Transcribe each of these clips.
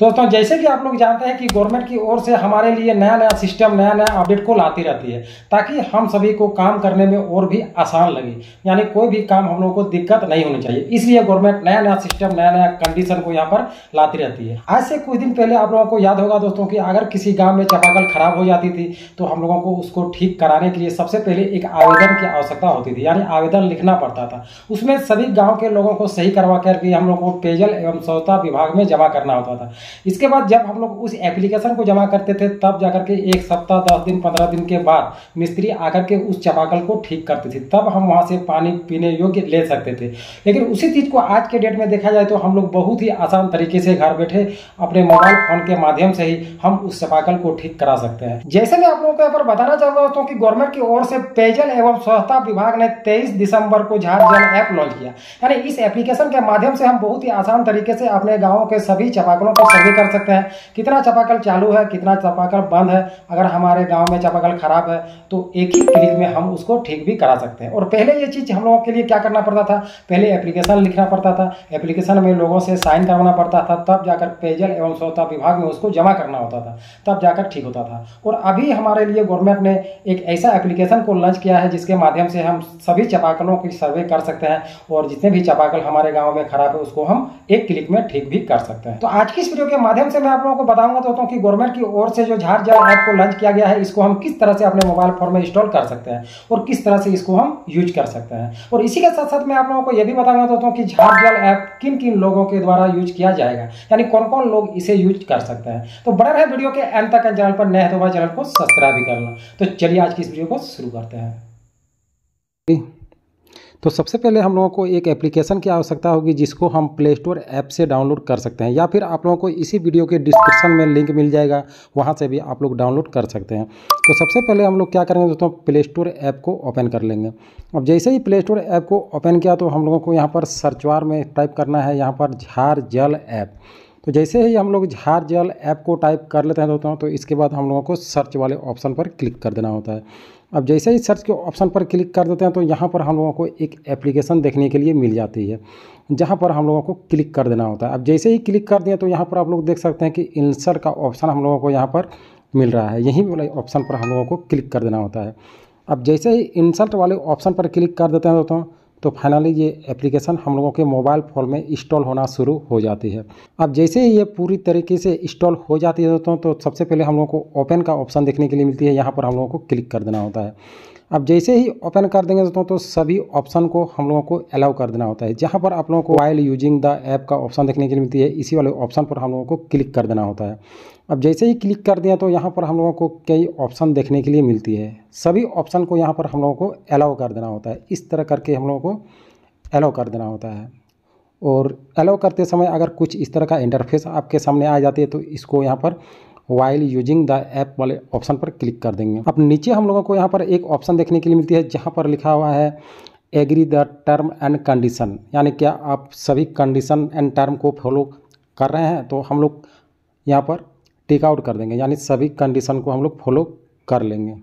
दोस्तों जैसे कि आप लोग जानते हैं कि गवर्नमेंट की ओर से हमारे लिए नया नया सिस्टम नया नया अपडेट को लाती रहती है ताकि हम सभी को काम करने में और भी आसान लगे यानी कोई भी काम हम लोगों को दिक्कत नहीं होनी चाहिए इसलिए गवर्नमेंट नया नया सिस्टम नया नया कंडीशन को यहाँ पर लाती रहती है आज से कुछ दिन पहले आप लोगों को याद होगा दोस्तों कि अगर किसी गाँव में चपाकल खराब हो जाती थी तो हम लोगों को उसको ठीक कराने के लिए सबसे पहले एक आवेदन की आवश्यकता होती थी यानी आवेदन लिखना पड़ता था उसमें सभी गाँव के लोगों को सही करवा करके हम लोग को पेयजल एवं स्वच्छता विभाग में जमा करना होता था इसके बाद जब हम लोग उस एप्लीकेशन को जमा करते थे तब जाकर के एक सप्ताह दस दिन पंद्रह दिन के बाद मिस्त्री आकर के उस चपाकल को ठीक करते थे तब हम वहाँ से पानी पीने योग्य ले सकते थे लेकिन उसी चीज़ को आज के डेट में देखा जाए तो हम लोग बहुत ही आसान तरीके से घर बैठे अपने मोबाइल फोन के माध्यम से ही हम उस चपाकल को ठीक करा सकते हैं जैसे मैं आप लोगों को यहाँ पर बताना चाहूंगा दोस्तों की गवर्नमेंट की ओर से पेयजल एवं स्वच्छता विभाग ने तेईस दिसंबर को झार जल ऐप लॉन्च किया यानी इस एप्लीकेशन के माध्यम से हम बहुत ही आसान तरीके से अपने गाँव के सभी चपाकलों को सर्वे कर सकते हैं कितना चापाकल चालू है कितना चापाकल बंद है अगर हमारे गांव में चापाकल खराब है तो एक ही क्लिक में हम उसको ठीक भी करा सकते हैं और पहले ये चीज़ हम लोगों के लिए क्या करना पड़ता था पहले एप्लीकेशन लिखना पड़ता था एप्लीकेशन में लोगों से साइन करवाना पड़ता था तब जाकर पेयजल एवं स्वच्छता विभाग में उसको जमा करना होता था तब जाकर ठीक होता था और अभी हमारे लिए गवर्नमेंट ने एक ऐसा एप्लीकेशन को लॉन्च किया है जिसके माध्यम से हम सभी चपाकलों की सर्वे कर सकते हैं और जितने भी चपाकल हमारे गाँव में खराब है उसको हम एक क्लिक में ठीक भी कर सकते हैं तो आज की इस वीडियो के माध्यम से मैं आप लोगों को बताऊंगा दोस्तों कि गवर्नमेंट की ओर से जो झार झार ऐप को लॉन्च किया गया है इसको हम किस तरह से अपने मोबाइल फोन में इंस्टॉल कर सकते हैं और किस तरह से इसको हम यूज कर सकते हैं और इसी के साथ साथ मैं आप लोगों को यह भी बताऊंगा दोस्तों की झार झार ऐप किन किन लोगों के द्वारा यूज किया जाएगा यानी कौन कौन लोग इसे यूज कर सकते हैं तो बड़ा रहे वीडियो के एंड तक चैनल पर नए तो चैनल को सब्सक्राइब भी करना तो चलिए आज की इस वीडियो को शुरू करते हैं तो सबसे पहले हम लोगों को एक एप्लीकेशन की आवश्यकता होगी जिसको हम प्ले स्टोर ऐप से डाउनलोड कर सकते हैं या फिर आप लोगों को इसी वीडियो के डिस्क्रिप्शन में लिंक मिल जाएगा वहाँ से भी आप लोग डाउनलोड कर सकते हैं तो सबसे पहले हम लोग क्या करेंगे दोस्तों प्ले स्टोर ऐप को ओपन कर लेंगे अब जैसे ही प्ले स्टोर ऐप को ओपन किया तो हम लोगों को यहाँ पर सर्चवार में टाइप करना है यहाँ पर झार जल ऐप तो जैसे ही हम लोग झार जल ऐप को टाइप कर लेते हैं दोस्तों तो इसके बाद हम लोगों को सर्च वाले ऑप्शन पर क्लिक कर देना होता है अब जैसे ही सर्च के ऑप्शन पर क्लिक कर देते हैं तो यहाँ पर हम लोगों को एक एप्लीकेशन देखने के लिए मिल जाती है जहाँ पर हम लोगों को क्लिक कर देना होता है अब जैसे ही क्लिक कर दिए तो यहाँ पर आप लोग देख सकते हैं कि इंसर का ऑप्शन हम लोगों को यहाँ पर मिल रहा है यही वाले ऑप्शन पर हम लोगों को क्लिक कर देना होता है अब जैसे ही इंसर्ट वाले ऑप्शन पर क्लिक कर देते हैं दोस्तों तो फाइनली ये एप्लीकेशन हम लोगों के मोबाइल फ़ोन में इंस्टॉल होना शुरू हो जाती है अब जैसे ही ये पूरी तरीके से इंस्टॉल हो जाती है दोस्तों तो सबसे पहले हम लोगों को ओपन का ऑप्शन देखने के लिए मिलती है यहाँ पर हम लोगों को क्लिक कर देना होता है अब जैसे ही ओपन कर देंगे दोस्तों तो सभी ऑप्शन को हम लोगों को अलाउ कर देना होता है जहाँ पर आप लोगों को वाइल यूजिंग द ऐप का ऑप्शन देखने के लिए मिलती है इसी वाले ऑप्शन पर हम लोगों को क्लिक कर देना होता है अब जैसे ही क्लिक कर दिया तो यहाँ पर हम लोगों को कई ऑप्शन देखने के लिए मिलती है सभी ऑप्शन को यहाँ पर हम लोगों को अलाउ कर देना होता है इस तरह करके हम लोगों को अलाउ कर देना होता है और अलाउ करते समय अगर कुछ इस तरह का इंटरफेस आपके सामने आ जाती है तो इसको यहाँ पर वाइल यूजिंग द ऐप वाले ऑप्शन पर क्लिक कर देंगे अब नीचे हम लोगों को यहाँ पर एक ऑप्शन देखने के लिए मिलती है जहाँ पर लिखा हुआ है agree the term and condition यानी क्या आप सभी कंडीशन एंड टर्म को फॉलो कर रहे हैं तो हम लोग यहाँ पर टेक आउट कर देंगे यानी सभी कंडीशन को हम लोग फॉलो कर लेंगे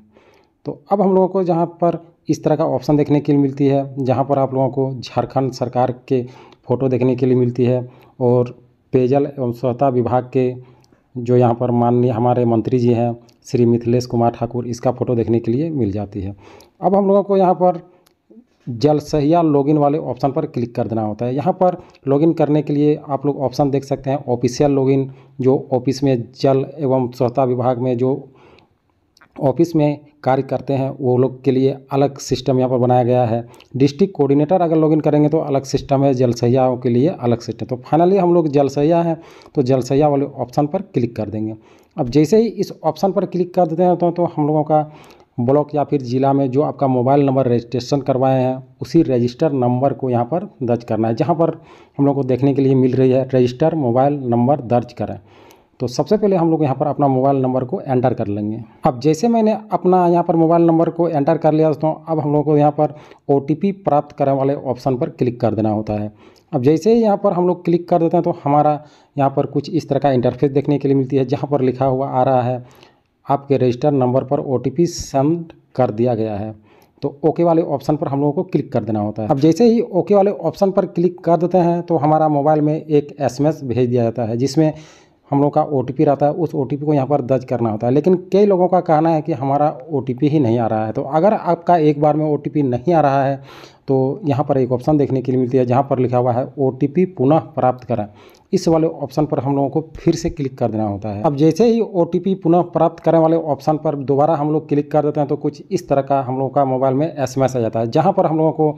तो अब हम लोगों को जहाँ पर इस तरह का ऑप्शन देखने के लिए मिलती है जहाँ पर आप लोगों को झारखंड सरकार के फ़ोटो देखने के लिए मिलती है और पेयजल एवं स्वच्छता विभाग के जो यहाँ पर माननीय हमारे मंत्री जी हैं श्री मिथिलेश कुमार ठाकुर इसका फ़ोटो देखने के लिए मिल जाती है अब हम लोगों को यहाँ पर जलसहिया लॉगिन वाले ऑप्शन पर क्लिक कर देना होता है यहाँ पर लॉगिन करने के लिए आप लोग ऑप्शन देख सकते हैं ऑफिशियल लॉगिन जो ऑफिस में जल एवं स्वच्छता विभाग में जो ऑफिस में कार्य करते हैं वो लोग के लिए अलग सिस्टम यहाँ पर बनाया गया है डिस्ट्रिक्ट कोऑर्डिनेटर अगर लॉगिन करेंगे तो अलग सिस्टम है जलसहियाओं के लिए अलग सिस्टम तो फाइनली हम लोग जलसहिया हैं तो जलसहिया वाले ऑप्शन पर क्लिक कर देंगे अब जैसे ही इस ऑप्शन पर क्लिक कर देते हैं तो, तो हम लोगों का ब्लॉक या फिर ज़िला में जो आपका मोबाइल नंबर रजिस्ट्रेशन करवाए हैं उसी रजिस्टर नंबर को यहाँ पर दर्ज करना है जहाँ पर हम लोग को देखने के लिए मिल रही है रजिस्टर मोबाइल नंबर दर्ज करें तो सबसे पहले हम लोग यहाँ पर अपना मोबाइल नंबर को एंटर कर लेंगे अब जैसे मैंने अपना यहाँ पर मोबाइल नंबर को एंटर कर लिया दोस्तों अब हम लोग को यहाँ पर ओ प्राप्त करने वाले ऑप्शन पर क्लिक कर देना होता है अब जैसे ही यहाँ पर हम लोग क्लिक कर देते हैं तो हमारा यहाँ पर कुछ इस तरह का इंटरफेस देखने के लिए मिलती है जहाँ पर लिखा हुआ आ रहा है आपके रजिस्टर नंबर पर ओ टी सेंड कर दिया गया है तो ओके वाले ऑप्शन पर हम लोगों को क्लिक कर देना होता है अब जैसे ही ओके वाले ऑप्शन पर क्लिक कर देते हैं तो हमारा मोबाइल में एक एसएमएस भेज दिया जाता है जिसमें हम लोग का ओ रहता है उस ओ को यहाँ पर दर्ज करना होता है लेकिन कई लोगों का कहना है कि हमारा ओ ही नहीं आ रहा है तो अगर आपका एक बार में ओ नहीं आ रहा है तो यहाँ पर एक ऑप्शन देखने के लिए मिलती है जहाँ पर लिखा हुआ है ओ पुनः प्राप्त करें इस वाले ऑप्शन पर हम लोगों को फिर से क्लिक कर देना होता है अब जैसे ही ओ पुनः प्राप्त करने वाले ऑप्शन पर दोबारा हम लोग क्लिक कर देते हैं तो कुछ इस तरह का हम लोगों का मोबाइल में एस आ जाता है जहाँ पर हम लोगों को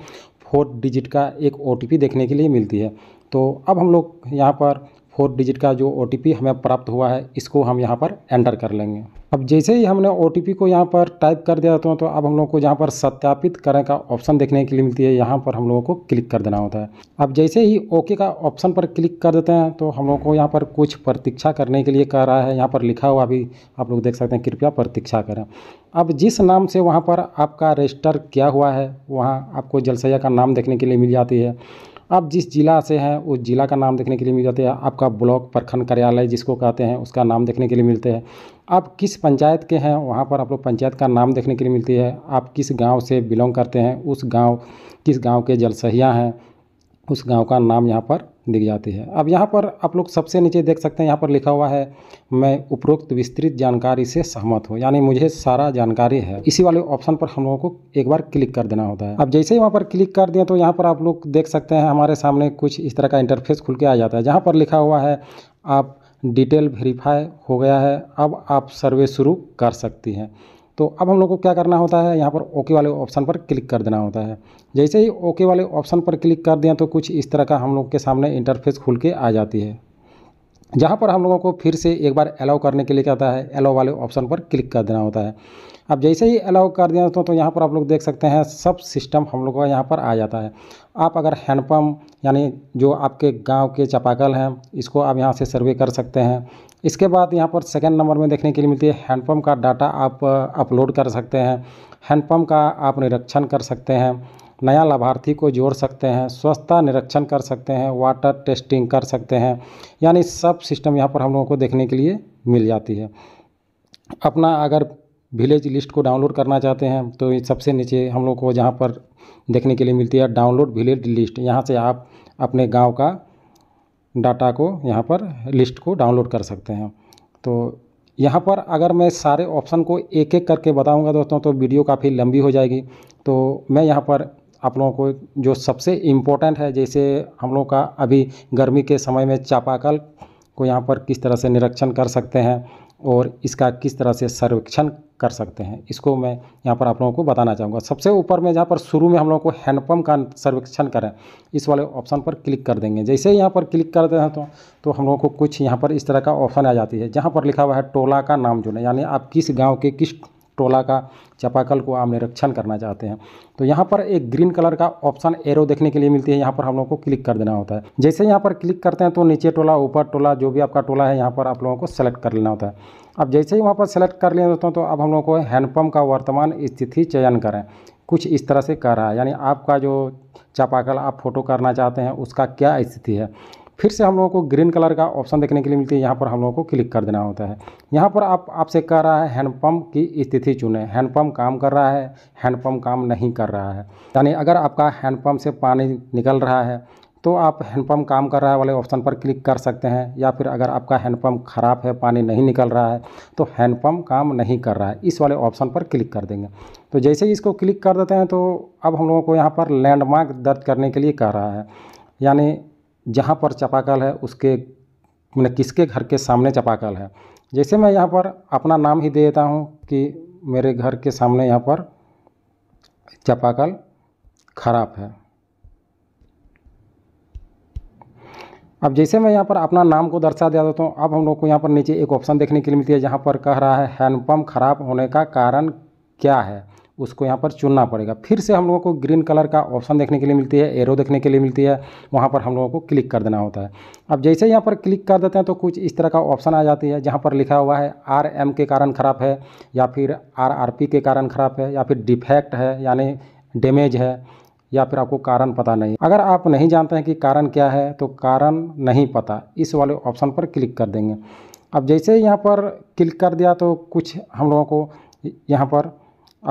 फोर डिजिट का एक ओ देखने के लिए मिलती है तो अब हम लोग यहाँ पर फोर डिजिट का जो ओ हमें प्राप्त हुआ है इसको हम यहाँ पर एंटर कर लेंगे अब जैसे ही हमने ओ को यहाँ पर टाइप कर दिया होता है तो अब हम लोग को यहाँ पर सत्यापित करने का ऑप्शन देखने के लिए मिलती है यहाँ पर हम लोगों को क्लिक कर देना होता है अब जैसे ही ओके का ऑप्शन पर क्लिक कर देते हैं तो हम लोग को यहाँ पर कुछ प्रतीक्षा करने के लिए कह रहा है यहाँ पर लिखा हुआ भी आप लोग देख सकते हैं कृपया प्रतीक्षा करें अब जिस नाम से वहाँ पर आपका रजिस्टर किया हुआ है वहाँ आपको जलसैया का नाम देखने के लिए मिल जाती है आप जिस ज़िला से हैं उस ज़िला का नाम देखने के लिए मिल जाते हैं आपका ब्लॉक प्रखंड कार्यालय जिसको कहते हैं उसका नाम देखने के लिए मिलते हैं आप किस पंचायत के हैं वहाँ पर आप लोग पंचायत का नाम देखने के लिए मिलती है आप किस गांव से बिलोंग करते हैं उस गांव किस गांव के जलसहिया हैं उस गांव का नाम यहाँ पर दिख जाती है अब यहाँ पर आप लोग सबसे नीचे देख सकते हैं यहाँ पर लिखा हुआ है मैं उपरोक्त विस्तृत जानकारी से सहमत हूँ यानी मुझे सारा जानकारी है इसी वाले ऑप्शन पर हम लोगों को एक बार क्लिक कर देना होता है अब जैसे ही वहाँ पर क्लिक कर दें तो यहाँ पर आप लोग देख सकते हैं हमारे सामने कुछ इस तरह का इंटरफेस खुल के आ जाता है जहाँ पर लिखा हुआ है आप डिटेल वेरीफाई हो गया है अब आप सर्वे शुरू कर सकती हैं तो अब हम लोग को क्या करना होता है यहाँ पर ओके वाले ऑप्शन पर क्लिक कर देना होता है जैसे ही ओके वाले ऑप्शन पर क्लिक कर दिया तो कुछ इस तरह का हम लोग के सामने इंटरफेस खुल के आ जाती है जहाँ पर हम लोगों को फिर से एक बार अलाउ करने के लिए कहता है अलाउ वाले ऑप्शन पर क्लिक कर देना होता है अब जैसे ही अलाउ कर दिया दोस्तों तो यहाँ पर आप लोग देख सकते हैं सब सिस्टम हम लोग का यहाँ पर आ जाता है आप अगर हैंडपम्प यानी जो आपके गांव के चपाकल हैं इसको आप यहाँ से सर्वे कर सकते हैं इसके बाद यहाँ पर सेकेंड नंबर में देखने के लिए मिलती है हैंडपम्प का डाटा आप अपलोड कर सकते हैं हैंडपम्प का आप निरीक्षण कर सकते हैं नया लाभार्थी को जोड़ सकते हैं स्वच्छता निरीक्षण कर सकते हैं वाटर टेस्टिंग कर सकते हैं यानी सब सिस्टम यहाँ पर हम लोगों को देखने के लिए मिल जाती है अपना अगर विलेज लिस्ट को डाउनलोड करना चाहते हैं तो सबसे नीचे हम लोग को जहाँ पर देखने के लिए मिलती है डाउनलोड विलेज लिस्ट यहाँ से आप अपने गाँव का डाटा को यहाँ पर लिस्ट को डाउनलोड कर सकते हैं तो यहाँ पर अगर मैं सारे ऑप्शन को एक एक करके बताऊँगा दोस्तों तो वीडियो काफ़ी लंबी हो जाएगी तो मैं यहाँ पर आप लोगों को जो सबसे इम्पोर्टेंट है जैसे हम लोग का अभी गर्मी के समय में चापाकल को यहाँ पर किस तरह से निरीक्षण कर सकते हैं और इसका किस तरह से सर्वेक्षण कर सकते हैं इसको मैं यहाँ पर आप लोगों को बताना चाहूँगा सबसे ऊपर में जहाँ पर शुरू में हम लोगों को हैंडपम्प का सर्वेक्षण करें इस वाले ऑप्शन पर क्लिक कर देंगे जैसे ही यहाँ पर क्लिक करते हैं तो तो हम लोगों को कुछ यहाँ पर इस तरह का ऑप्शन आ जाती है जहाँ पर लिखा हुआ है टोला का नाम जुड़े यानी आप किस गाँव के किस टोला का चपाकल को आप निरीक्षण करना चाहते हैं तो यहाँ पर एक ग्रीन कलर का ऑप्शन एरो देखने के लिए मिलती है यहाँ पर हम लोग को क्लिक कर देना होता है जैसे यहाँ पर क्लिक करते हैं तो नीचे टोला ऊपर टोला जो भी आपका टोला है यहाँ पर आप लोगों को सेलेक्ट कर लेना होता है अब जैसे ही वहाँ पर सेलेक्ट कर होता दोस्तों तो अब हम लोग को हैंडपम्प का वर्तमान स्थिति चयन करें कुछ इस तरह से कर रहा है यानी आपका जो चापाकल आप फोटो करना चाहते हैं उसका क्या स्थिति है फिर से हम लोगों को ग्रीन कलर का ऑप्शन देखने के लिए मिलती है यहाँ पर हम लोगों को क्लिक कर देना होता है यहाँ पर आप आपसे कह रहा है हैंडपम्प की स्थिति चुने हैंडपम्प काम कर रहा है हैंडपम्प काम नहीं कर रहा है यानी अगर आपका हैंडपम्प से पानी निकल रहा है तो आप हैंडपम्प काम कर रहा है वाले ऑप्शन पर क्लिक कर सकते हैं या फिर अगर आपका हैंडपम्प ख़राब है पानी नहीं निकल रहा है तो हैंडपम्प काम नहीं कर रहा है इस वाले ऑप्शन पर क्लिक कर देंगे तो जैसे ही इसको क्लिक कर देते हैं तो अब हम लोगों को यहाँ पर लैंडमार्क दर्ज करने के लिए कह रहा है यानी जहाँ पर चपाकल है उसके मैंने किसके घर के सामने चपाकल है जैसे मैं यहाँ पर अपना नाम ही दे देता हूँ कि मेरे घर के सामने यहाँ पर चपाकल खराब है अब जैसे मैं यहाँ पर अपना नाम को दर्शा दिया देता हूँ अब हम लोग को यहाँ पर नीचे एक ऑप्शन देखने के लिए मिलती है जहाँ पर कह रहा है हैंडपम्प खराब होने का कारण क्या है उसको यहाँ पर चुनना पड़ेगा फिर से हम लोगों को ग्रीन कलर का ऑप्शन देखने के लिए मिलती है एरो देखने के लिए मिलती है वहाँ पर हम लोगों को क्लिक कर देना होता है अब जैसे यहाँ पर क्लिक कर देते हैं तो कुछ इस तरह का ऑप्शन आ जाती है जहाँ पर लिखा हुआ है आर एम के कारण ख़राब है या फिर आर आर पी के कारण ख़राब है या फिर डिफेक्ट है यानी डैमेज है या फिर आपको कारण पता नहीं अगर आप नहीं जानते हैं कि कारण क्या है तो कारण नहीं पता इस वाले ऑप्शन पर क्लिक कर देंगे अब जैसे यहाँ पर क्लिक कर दिया तो कुछ हम लोगों को यहाँ पर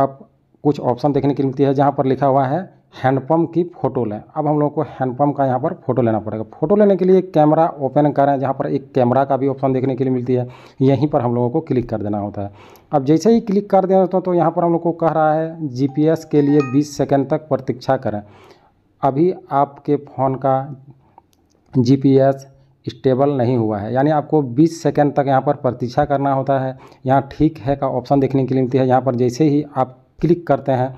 आप कुछ ऑप्शन देखने के मिलती है जहाँ पर लिखा हुआ है हैंडपम्प की फ़ोटो लें अब हम लोग को हैंडपम्प का यहाँ पर फोटो लेना पड़ेगा फोटो लेने के लिए कैमरा ओपन करें जहाँ पर एक कैमरा का भी ऑप्शन देखने के लिए मिलती है यहीं पर हम लोगों को क्लिक कर देना होता है अब जैसे ही क्लिक कर देना होता है तो यहाँ पर हम लोग को कह रहा है जी के लिए बीस सेकेंड तक प्रतीक्षा करें अभी आपके फ़ोन का जी स्टेबल नहीं हुआ है यानी आपको 20 सेकंड तक यहाँ पर प्रतीक्षा करना होता है यहाँ ठीक है का ऑप्शन देखने के लिए मिलती है यहाँ पर जैसे ही आप क्लिक करते हैं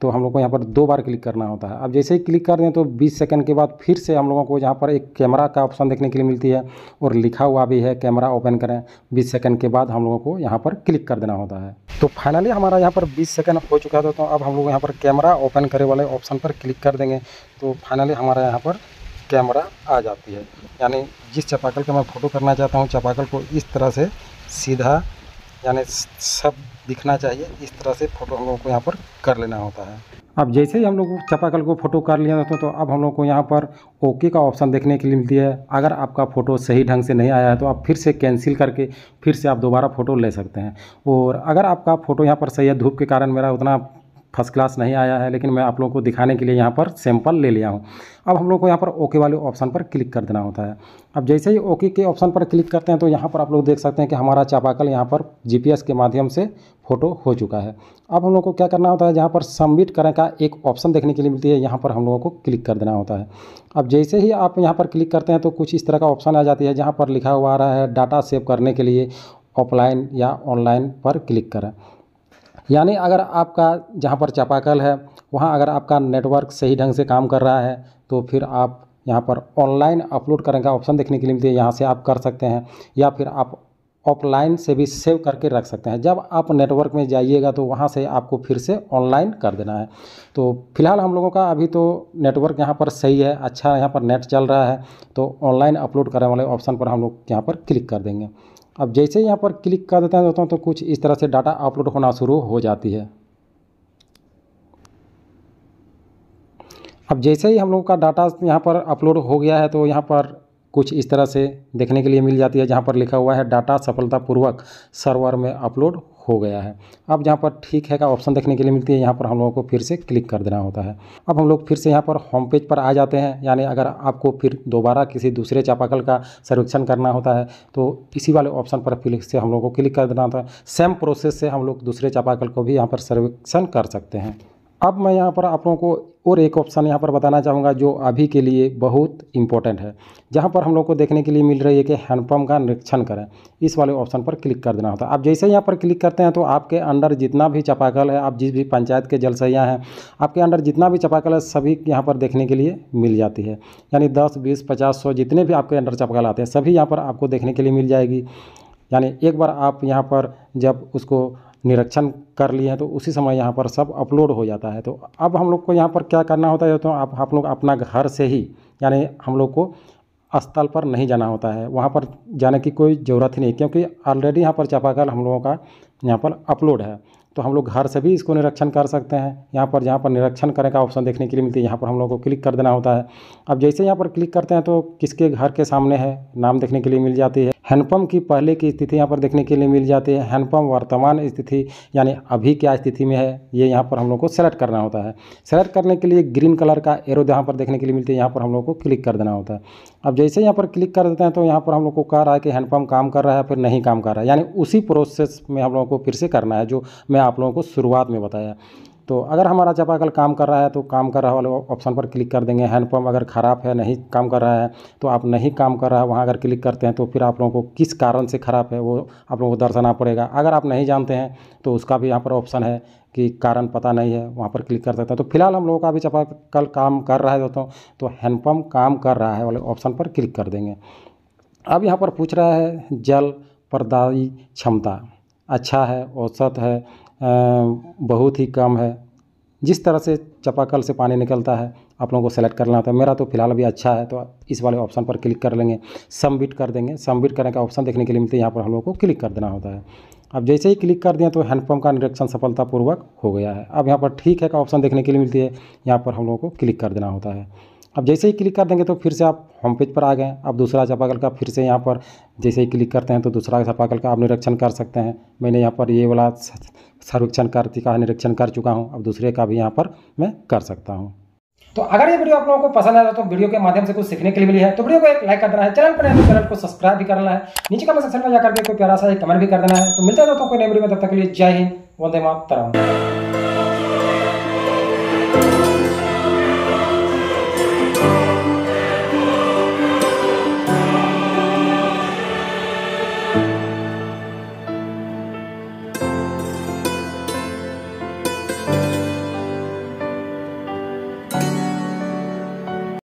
तो हम लोग को यहाँ पर दो बार क्लिक करना होता है अब जैसे ही क्लिक कर दें तो 20 सेकंड के बाद फिर से हम लोगों को यहाँ पर एक कैमरा का ऑप्शन देखने के लिए मिलती है और लिखा हुआ भी है कैमरा ओपन करें 20 सेकंड के बाद हम लोगों को यहाँ पर क्लिक कर देना होता है तो फाइनली हमारा यहाँ पर 20 सेकंड हो चुका है तो अब हम लोग यहाँ पर कैमरा ओपन करे वाले ऑप्शन पर क्लिक कर देंगे तो फाइनली हमारा यहाँ पर कैमरा आ जाती है यानी जिस चपाकल का मैं फ़ोटो करना चाहता हूँ चपाकल को इस तरह से सीधा यानी सब दिखना चाहिए इस तरह से फ़ोटो हम लोगों को यहाँ पर कर लेना होता है अब जैसे ही हम लोग चापाकल को फ़ोटो कर लिया दोस्तों तो अब हम लोग को यहाँ पर ओके का ऑप्शन देखने के लिए मिलती है अगर आपका फ़ोटो सही ढंग से नहीं आया है तो आप फिर से कैंसिल करके फिर से आप दोबारा फ़ोटो ले सकते हैं और अगर आपका फ़ोटो यहाँ पर सही है धूप के कारण मेरा उतना फर्स्ट क्लास नहीं आया है लेकिन मैं आप लोगों को दिखाने के लिए यहाँ पर सैंपल ले लिया हूँ अब हम लोग को यहाँ पर ओके वाले ऑप्शन पर क्लिक कर देना होता है अब जैसे ही ओके के ऑप्शन पर क्लिक करते हैं तो यहाँ पर आप लोग देख सकते हैं कि हमारा चापाकल यहाँ पर जी के माध्यम से फ़ोटो हो चुका है अब हम लोग को क्या करना होता है जहाँ पर सबमिट करने का एक ऑप्शन देखने के लिए मिलती है यहाँ पर हम लोगों को क्लिक कर देना होता है अब जैसे ही आप यहाँ पर क्लिक करते हैं तो कुछ इस तरह का ऑप्शन आ जाती है जहाँ पर लिखा हुआ आ रहा है डाटा सेव करने के लिए ऑफलाइन या ऑनलाइन पर क्लिक करें यानी अगर आपका जहाँ पर चापाकल है वहाँ अगर आपका नेटवर्क सही ढंग से काम कर रहा है तो फिर आप यहाँ पर ऑनलाइन अपलोड करने का ऑप्शन देखने के लिए मिलती है यहाँ से आप कर सकते हैं या फिर आप ऑफलाइन से भी सेव करके रख सकते हैं जब आप नेटवर्क में जाइएगा तो वहाँ से आपको फिर से ऑनलाइन कर देना है तो फिलहाल हम लोगों का अभी तो नेटवर्क यहाँ पर सही है अच्छा यहाँ पर नेट चल रहा है तो ऑनलाइन अपलोड करने वाले ऑप्शन पर हम लोग यहाँ पर क्लिक कर देंगे अब जैसे यहाँ पर क्लिक कर देते हैं दोस्तों तो कुछ इस तरह से डाटा अपलोड होना शुरू हो जाती है अब जैसे ही हम लोगों का डाटा यहाँ पर अपलोड हो गया है तो यहाँ पर कुछ इस तरह से देखने के लिए मिल जाती है जहाँ पर लिखा हुआ है डाटा सफलतापूर्वक सर्वर में अपलोड हो गया है अब जहाँ पर ठीक है का ऑप्शन देखने के लिए मिलती है यहाँ पर हम लोगों को फिर से क्लिक कर देना होता है अब हम लोग फिर से यहाँ पर होम पेज पर आ जाते हैं यानी अगर आपको फिर दोबारा किसी दूसरे चापाकल का सर्वेक्षण करना होता है तो इसी वाले ऑप्शन पर फिर से हम लोग को क्लिक कर देना होता है सेम प्रोसेस से हम लोग दूसरे चापाकल को भी यहाँ पर सर्वेक्षण कर सकते हैं अब मैं यहाँ पर आप लोगों को और एक ऑप्शन यहाँ पर बताना चाहूँगा जो अभी के लिए बहुत इंपॉर्टेंट है जहाँ पर हम लोग को देखने के लिए मिल रही है कि हैंडपम्प का निरीक्षण करें इस वाले ऑप्शन पर क्लिक कर देना होता है आप जैसे यहाँ पर क्लिक करते हैं तो आपके अंडर जितना भी चपाकल है आप जिस भी पंचायत के जलसैया हैं आपके अंडर जितना भी चपाकल है सभी यहाँ पर देखने के लिए मिल जाती है यानी दस बीस पचास सौ जितने भी आपके अंडर चपाकल आते हैं सभी यहाँ पर आपको देखने के लिए मिल जाएगी यानी एक बार आप यहाँ पर जब उसको निरीक्षण कर लिए हैं तो उसी समय यहाँ पर सब अपलोड हो जाता है तो अब हम लोग को यहाँ पर क्या करना होता है तो आप आप लोग अपना घर से ही यानी हम लोग को स्थल पर नहीं जाना होता है वहाँ पर जाने की कोई ज़रूरत ही नहीं क्योंकि ऑलरेडी यहाँ पर चापाकल हम लोगों का यहाँ पर अपलोड है तो हम लोग घर से भी इसको निरीक्षण कर सकते हैं यहाँ पर जहाँ पर निरीक्षण करने का ऑप्शन देखने के लिए मिलती है यहाँ पर हम लोग को क्लिक कर देना होता है अब जैसे यहाँ पर क्लिक करते हैं तो किसके घर के सामने है नाम देखने के लिए मिल जाती है हैंडपम्प की पहले की स्थिति यहाँ पर देखने के लिए मिल जाती है हैंडपम्प वर्तमान स्थिति यानी अभी क्या स्थिति में है ये यहाँ पर हम लोग को सेलेक्ट करना होता है सेलेक्ट करने के लिए ग्रीन कलर का एरो यहाँ पर देखने के लिए मिलती है यहाँ पर हम लोग को क्लिक कर देना होता है अब जैसे यहाँ पर क्लिक कर देते हैं तो यहाँ पर हम लोग को कह रहा है कि हैंडपम्प काम कर रहा है फिर नहीं काम कर रहा है यानी उसी प्रोसेस में हम लोगों को फिर से करना है जो मैं आप लोगों को शुरुआत में बताया तो अगर हमारा चपाकल काम कर रहा है तो काम कर रहा वाले ऑप्शन पर क्लिक कर देंगे हैंडपम्प अगर ख़राब है नहीं काम कर रहा है तो आप नहीं काम कर रहा है वहाँ अगर क्लिक करते हैं तो फिर आप लोगों को किस कारण से ख़राब है वो आप लोगों को दर्शाना पड़ेगा अगर आप नहीं जानते हैं तो उसका भी यहाँ पर ऑप्शन है कि कारण पता नहीं है वहाँ पर क्लिक कर सकते हैं तो फिलहाल हम लोगों का भी चपाकल काम कर रहा है दोस्तों तो हैंडपम्प काम कर रहा है वाले ऑप्शन पर क्लिक कर देंगे अब यहाँ पर पूछ रहा है जल प्रदायी क्षमता अच्छा है औसत है बहुत ही कम है जिस तरह से चपाकल से पानी निकलता है आप लोगों को सेलेक्ट करना होता है मेरा तो फिलहाल भी अच्छा है तो इस वाले ऑप्शन पर क्लिक कर लेंगे सबमिट कर देंगे सबमिट करने का ऑप्शन देखने के लिए मिलते हैं यहाँ पर हम लोगों को क्लिक कर देना होता है अब जैसे ही क्लिक कर दें तो हैंडपम्प का निरीक्षण सफलतापूर्वक हो गया है अब यहाँ पर ठीक है का ऑप्शन देखने के लिए मिलती है यहाँ पर हम लोगों को क्लिक कर देना होता है अब जैसे ही क्लिक कर देंगे तो फिर से आप होम पेज पर आ गए अब दूसरा चपाकल का फिर से यहाँ पर जैसे ही क्लिक करते हैं तो दूसरा चपाकल का आप निरीक्षण कर सकते हैं मैंने यहाँ पर ये वाला सर्वेक्षण कर का निरीक्षण कर चुका हूँ अब दूसरे का भी यहाँ पर मैं कर सकता हूँ तो अगर ये वीडियो आप लोगों को पसंद आया तो वीडियो के माध्यम से कुछ सीखने के लिए मिली है तो वीडियो को एक लाइक करना है चैनल पर तो चैनल को सब्सक्राइब भी करना है नीचे कमेंट सेक्शन में जाकर के कोई प्यारा सा एक कमेंट भी कर देना है तो मिलता है दोस्तों कोई नई वीडियो में तब तक के लिए जय हिंद वंदे मातरम